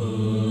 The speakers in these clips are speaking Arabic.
Oh.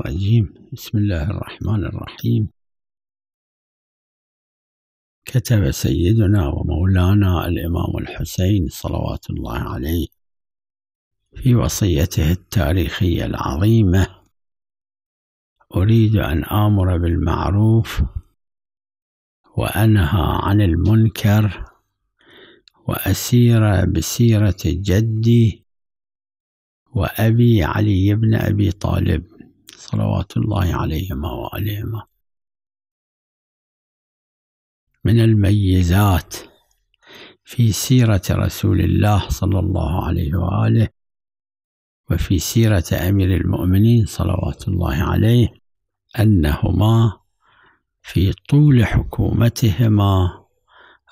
الرجيم بسم الله الرحمن الرحيم كتب سيدنا ومولانا الإمام الحسين صلوات الله عليه في وصيته التاريخية العظيمة أريد أن آمر بالمعروف وأنهى عن المنكر وأسير بسيرة جدي وأبي علي بن أبي طالب صلوات الله عليهما وعليهما من الميزات في سيرة رسول الله صلى الله عليه وآله وفي سيرة أمير المؤمنين صلوات الله عليه أنهما في طول حكومتهما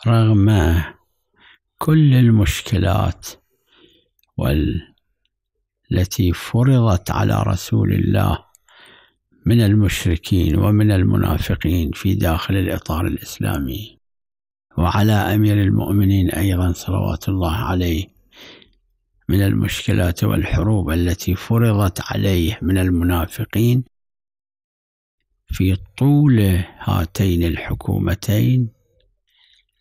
رغم كل المشكلات والتي فرضت على رسول الله من المشركين ومن المنافقين في داخل الإطار الإسلامي وعلى أمير المؤمنين أيضا صلوات الله عليه من المشكلات والحروب التي فرضت عليه من المنافقين في طول هاتين الحكومتين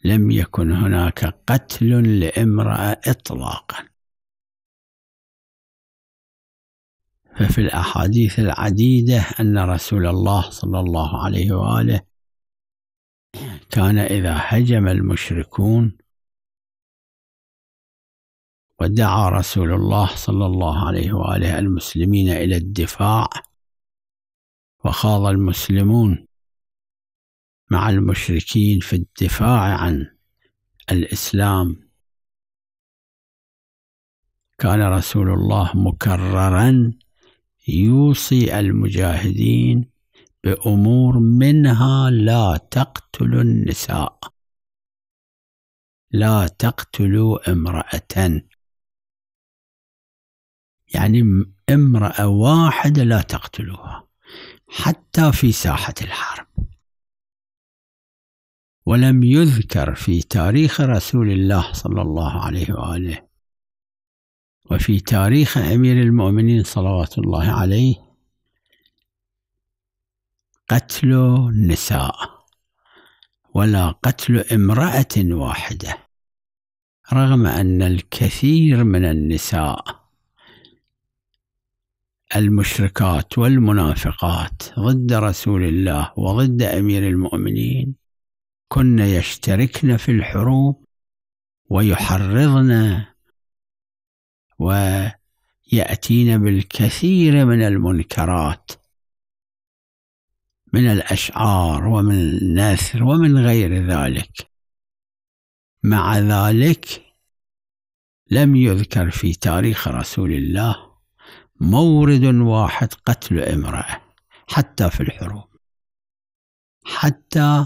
لم يكن هناك قتل لامرأة إطلاقاً ففي الأحاديث العديدة أن رسول الله صلى الله عليه وآله كان إذا هجم المشركون ودعا رسول الله صلى الله عليه وآله المسلمين إلى الدفاع وخاض المسلمون مع المشركين في الدفاع عن الإسلام كان رسول الله مكررا يوصي المجاهدين بأمور منها لا تقتلوا النساء لا تقتلوا امرأة يعني امرأة واحدة لا تقتلوها حتى في ساحة الحرب ولم يذكر في تاريخ رسول الله صلى الله عليه وآله وفي تاريخ أمير المؤمنين صلوات الله عليه قتل النساء ولا قتل امرأة واحدة رغم أن الكثير من النساء المشركات والمنافقات ضد رسول الله وضد أمير المؤمنين كن يشتركن في الحروب ويحرضن ويأتين بالكثير من المنكرات من الأشعار ومن النثر ومن غير ذلك مع ذلك لم يذكر في تاريخ رسول الله مورد واحد قتل امرأة حتى في الحروب حتى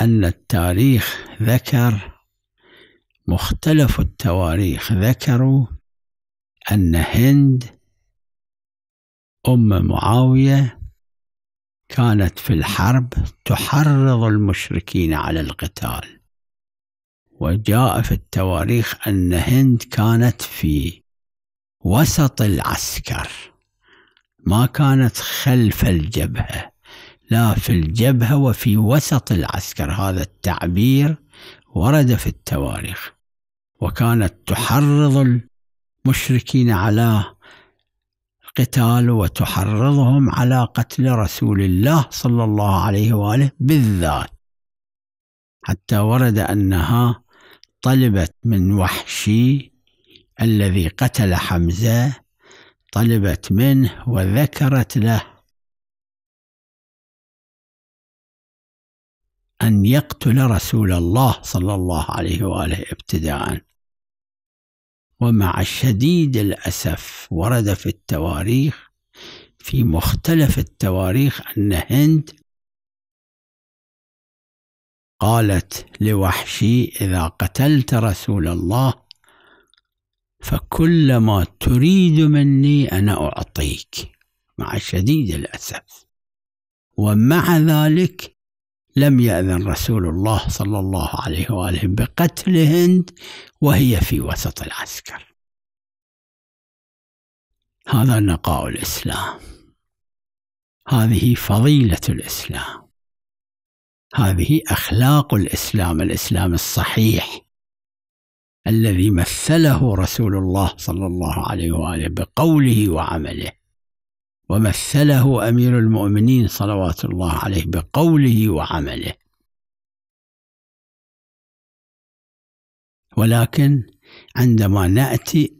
أن التاريخ ذكر مختلف التواريخ ذكروا أن هند أم معاوية كانت في الحرب تحرض المشركين على القتال وجاء في التواريخ أن هند كانت في وسط العسكر ما كانت خلف الجبهة لا في الجبهة وفي وسط العسكر هذا التعبير ورد في التواريخ وكانت تحرض المشركين على القتال وتحرضهم على قتل رسول الله صلى الله عليه واله بالذات حتى ورد انها طلبت من وحشي الذي قتل حمزه طلبت منه وذكرت له ان يقتل رسول الله صلى الله عليه واله ابتداء ومع شديد الأسف ورد في التواريخ في مختلف التواريخ أن هند قالت لوحشي إذا قتلت رسول الله فكل ما تريد مني أنا أعطيك مع شديد الأسف ومع ذلك لم يأذن رسول الله صلى الله عليه وآله بقتل هند وهي في وسط العسكر هذا نقاء الإسلام هذه فضيلة الإسلام هذه أخلاق الإسلام الإسلام الصحيح الذي مثله رسول الله صلى الله عليه وآله بقوله وعمله ومثله امير المؤمنين صلوات الله عليه بقوله وعمله ولكن عندما ناتي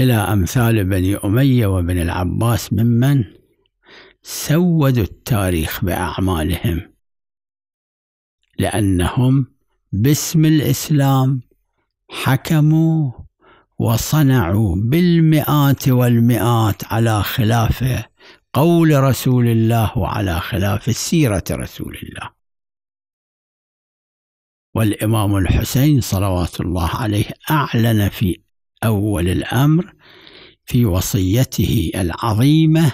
الى امثال بني اميه وبن العباس ممن سودوا التاريخ باعمالهم لانهم باسم الاسلام حكموا وصنعوا بالمئات والمئات على خلاف قول رسول الله وعلى خلاف سيرة رسول الله والإمام الحسين صلوات الله عليه أعلن في أول الأمر في وصيته العظيمة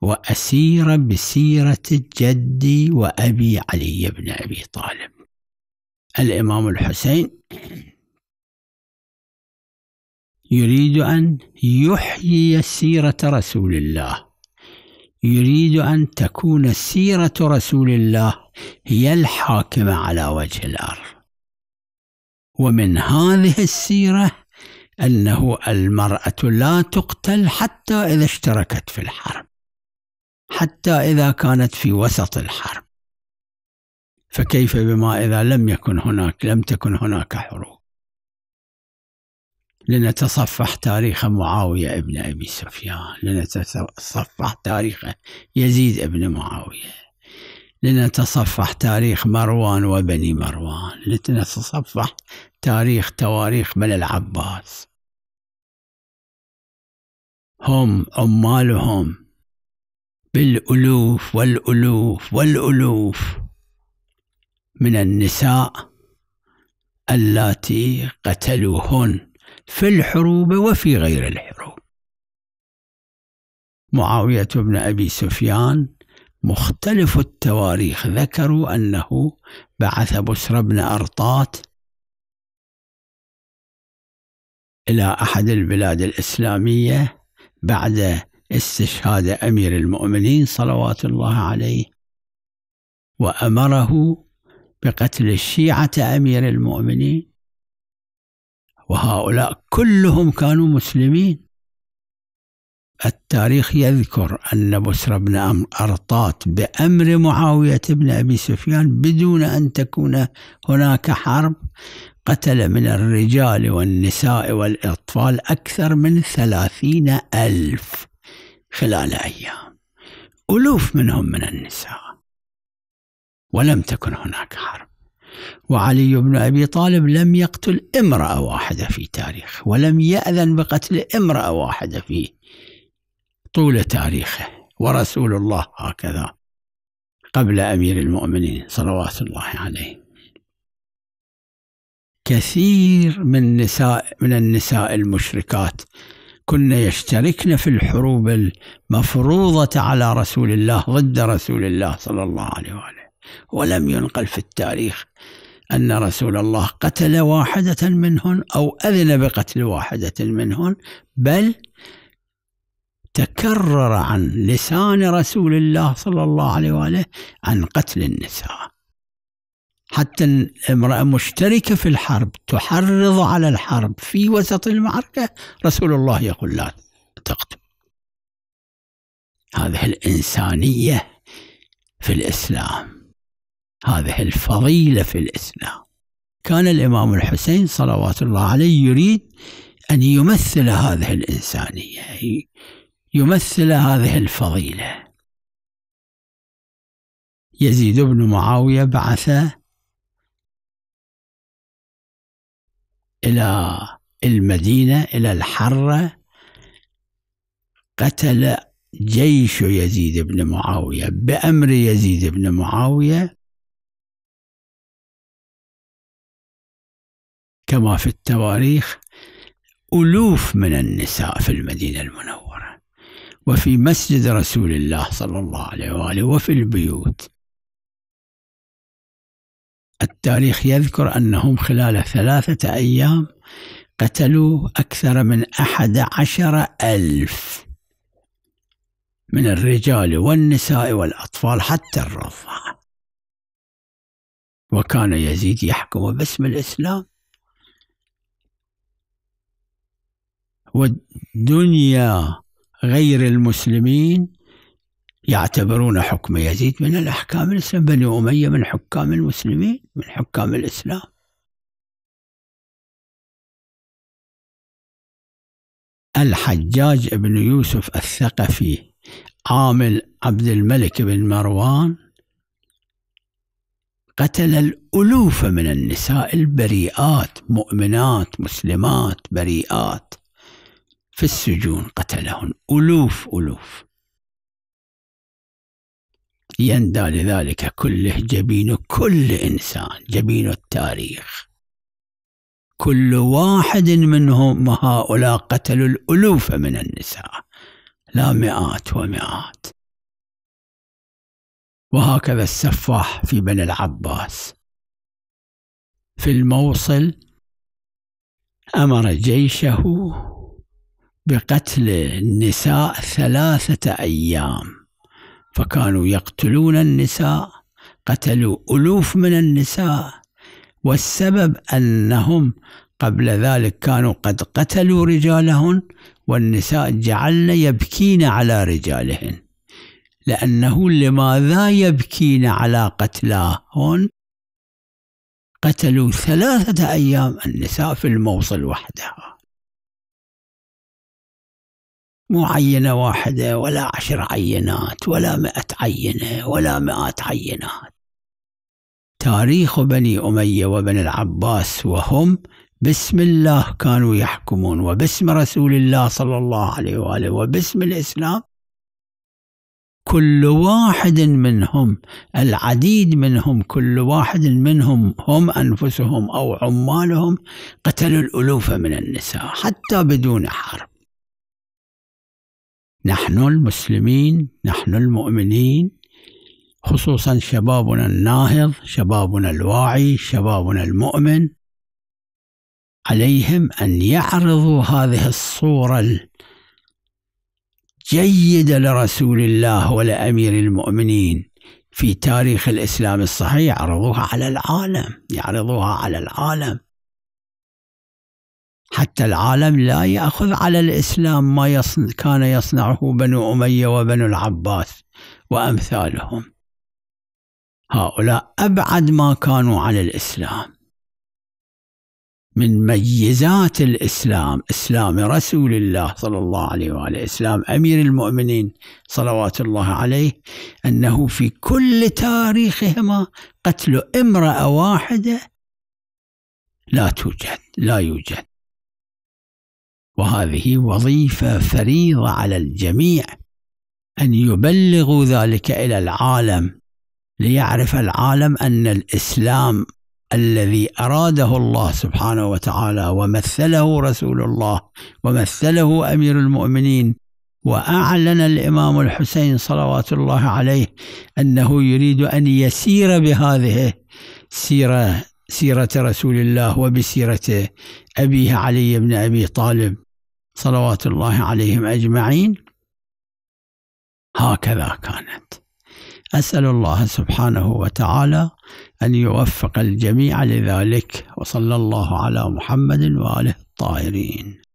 وأسير بسيرة جدي وأبي علي بن أبي طالب الإمام الحسين يريد أن يحيي سيرة رسول الله يريد أن تكون سيرة رسول الله هي الحاكمة على وجه الأرض ومن هذه السيرة أنه المرأة لا تقتل حتى إذا اشتركت في الحرب حتى إذا كانت في وسط الحرب فكيف بما إذا لم يكن هناك لم تكن هناك حروب لنتصفح تاريخ معاوية ابن أبي سفيان لنتصفح تاريخ يزيد ابن معاوية لنتصفح تاريخ مروان وبني مروان لنتصفح تاريخ تواريخ بني العباس هم عمالهم بالألوف والألوف والألوف من النساء اللاتي قتلوهن في الحروب وفي غير الحروب معاوية بن أبي سفيان مختلف التواريخ ذكروا أنه بعث بسر بن أرطات إلى أحد البلاد الإسلامية بعد استشهاد أمير المؤمنين صلوات الله عليه وأمره بقتل الشيعة أمير المؤمنين وهؤلاء كلهم كانوا مسلمين التاريخ يذكر أن بسر بن أرطات بأمر معاوية بن أبي سفيان بدون أن تكون هناك حرب قتل من الرجال والنساء والأطفال أكثر من ثلاثين ألف خلال أيام ألوف منهم من النساء ولم تكن هناك حرب وعلي بن أبي طالب لم يقتل امرأة واحدة في تاريخه ولم يأذن بقتل امرأة واحدة في طول تاريخه ورسول الله هكذا قبل أمير المؤمنين صلوات الله عليه كثير من نساء من النساء المشركات كن يشتركن في الحروب المفروضة على رسول الله ضد رسول الله صلى الله عليه وآله ولم ينقل في التاريخ أن رسول الله قتل واحدة منهن أو أذن بقتل واحدة منهن بل تكرر عن لسان رسول الله صلى الله عليه وآله عن قتل النساء حتى امرأة مشتركة في الحرب تحرض على الحرب في وسط المعركة رسول الله يقول لا تقتل هذه الإنسانية في الإسلام هذه الفضيلة في الإسلام كان الإمام الحسين صلوات الله عليه يريد أن يمثل هذه الإنسانية يمثل هذه الفضيلة يزيد بن معاوية بعث إلى المدينة إلى الحرة قتل جيش يزيد بن معاوية بأمر يزيد بن معاوية كما في التواريخ ألوف من النساء في المدينة المنورة وفي مسجد رسول الله صلى الله عليه وآله وفي البيوت التاريخ يذكر أنهم خلال ثلاثة أيام قتلوا أكثر من أحد عشر ألف من الرجال والنساء والأطفال حتى الرضع وكان يزيد يحكم باسم الإسلام والدنيا غير المسلمين يعتبرون حكم يزيد من الأحكام الإسلام بني أمية من حكام المسلمين من حكام الإسلام الحجاج بن يوسف الثقفي عامل عبد الملك بن مروان قتل الألوف من النساء البريئات مؤمنات مسلمات بريئات في السجون قتلهم ألوف ألوف يندى لذلك كله جبين كل إنسان جبين التاريخ كل واحد منهم هؤلاء قتلوا الألوف من النساء لا مئات ومئات وهكذا السفاح في بني العباس في الموصل أمر جيشه بقتل النساء ثلاثة أيام فكانوا يقتلون النساء قتلوا ألوف من النساء والسبب أنهم قبل ذلك كانوا قد قتلوا رجالهن والنساء جعلن يبكين على رجالهن لأنه لماذا يبكين على قتلاهن قتلوا ثلاثة أيام النساء في الموصل وحدها مو عينة واحدة ولا عشر عينات ولا مئة عينة ولا مئات عينات تاريخ بني أمية وبني العباس وهم بسم الله كانوا يحكمون وباسم رسول الله صلى الله عليه وآله وباسم الإسلام كل واحد منهم العديد منهم كل واحد منهم هم أنفسهم أو عمالهم قتلوا الألوف من النساء حتى بدون حرب نحن المسلمين نحن المؤمنين خصوصا شبابنا الناهض شبابنا الواعي شبابنا المؤمن عليهم أن يعرضوا هذه الصورة الجيدة لرسول الله ولأمير المؤمنين في تاريخ الإسلام الصحيح يعرضوها على العالم يعرضوها على العالم حتى العالم لا يأخذ على الإسلام ما يصنع كان يصنعه بنو أمية وبنو العباس وأمثالهم هؤلاء أبعد ما كانوا عن الإسلام من ميزات الإسلام إسلام رسول الله صلى الله عليه وآله إسلام أمير المؤمنين صلوات الله عليه أنه في كل تاريخهما قتل امرأة واحدة لا توجد لا يوجد وهذه وظيفة فريضة على الجميع أن يبلغوا ذلك إلى العالم ليعرف العالم أن الإسلام الذي أراده الله سبحانه وتعالى ومثله رسول الله ومثله أمير المؤمنين وأعلن الإمام الحسين صلوات الله عليه أنه يريد أن يسير بهذه سيرة سيرة رسول الله وبسيرة أبيه علي بن أبي طالب صلوات الله عليهم أجمعين هكذا كانت أسأل الله سبحانه وتعالى أن يوفق الجميع لذلك وصلى الله على محمد وآله الطاهرين